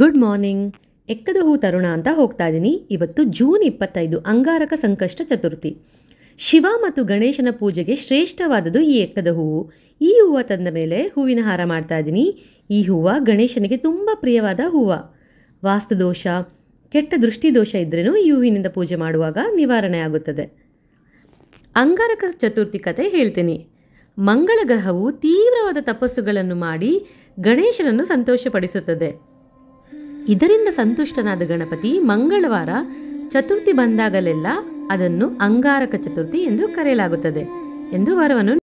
good morning ಎಕ್ಕದ ಹೂ ತರುಣ ಅಂತ ಹೋಗ್ತಾ ಇದ್ದೀನಿ ಇವತ್ತು ಜೂನ್ ಇಪ್ಪತ್ತೈದು ಅಂಗಾರಕ ಸಂಕಷ್ಟ ಚತುರ್ಥಿ ಶಿವ ಮತ್ತು ಗಣೇಶನ ಪೂಜೆಗೆ ಶ್ರೇಷ್ಠವಾದದ್ದು ಈ ಎಕ್ಕದ ಹೂವು ಈ ಹೂವು ತಂದ ಮೇಲೆ ಹೂವಿನ ಹಾರ ಮಾಡ್ತಾ ಇದ್ದೀನಿ ಈ ಹೂವು ಗಣೇಶನಿಗೆ ತುಂಬ ಪ್ರಿಯವಾದ ಹೂವು ವಾಸ್ತುದೋಷ ಕೆಟ್ಟ ದೃಷ್ಟಿದೋಷ ಇದ್ರೇ ಈ ಹೂವಿನಿಂದ ಪೂಜೆ ಮಾಡುವಾಗ ನಿವಾರಣೆ ಆಗುತ್ತದೆ ಅಂಗಾರಕ ಚತುರ್ಥಿ ಕತೆ ಹೇಳ್ತೀನಿ ಮಂಗಳ ಗ್ರಹವು ತೀವ್ರವಾದ ತಪಸ್ಸುಗಳನ್ನು ಮಾಡಿ ಗಣೇಶನನ್ನು ಸಂತೋಷಪಡಿಸುತ್ತದೆ ಇದರಿಂದ ಸಂತುಷ್ಟನಾದ ಗಣಪತಿ ಮಂಗಳವಾರ ಚತುರ್ಥಿ ಬಂದಾಗಲೆಲ್ಲ ಅದನ್ನು ಅಂಗಾರಕ ಚತುರ್ಥಿ ಎಂದು ಕರೆಯಲಾಗುತ್ತದೆ ಎಂದು ವರವನ್ನು